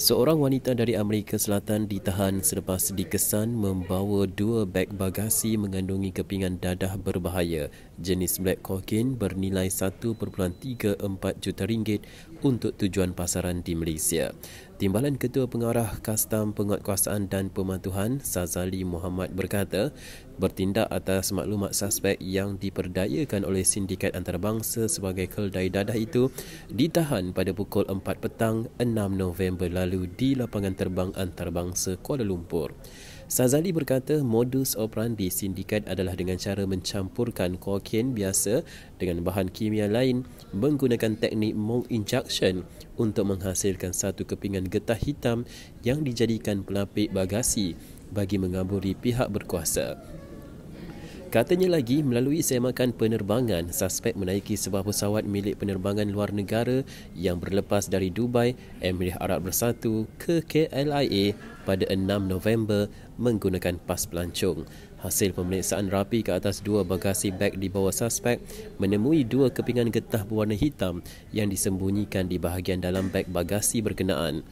Seorang wanita dari Amerika Selatan ditahan selepas dikesan membawa dua beg bagasi mengandungi kepingan dadah berbahaya jenis black cocaine bernilai 1.34 juta ringgit untuk tujuan pasaran di Malaysia. Timbalan Ketua Pengarah Kastam Penguatkuasaan dan Pematuhan Sazali Muhammad berkata, bertindak atas maklumat suspek yang diperdayakan oleh sindikat antarabangsa sebagai keldai dadah itu ditahan pada pukul 4 petang 6 November lalu di lapangan terbang antarabangsa Kuala Lumpur. Sazali berkata modus operandi sindikat adalah dengan cara mencampurkan kokain biasa dengan bahan kimia lain menggunakan teknik mold injection untuk menghasilkan satu kepingan getah hitam yang dijadikan pelapik bagasi bagi mengaburi pihak berkuasa. Katanya lagi, melalui semakan penerbangan, suspek menaiki sebuah pesawat milik penerbangan luar negara yang berlepas dari Dubai, Emirah Arab Bersatu ke KLIA pada 6 November menggunakan pas pelancong. Hasil pemeriksaan rapi ke atas dua bagasi beg di bawah suspek menemui dua kepingan getah berwarna hitam yang disembunyikan di bahagian dalam beg bagasi berkenaan.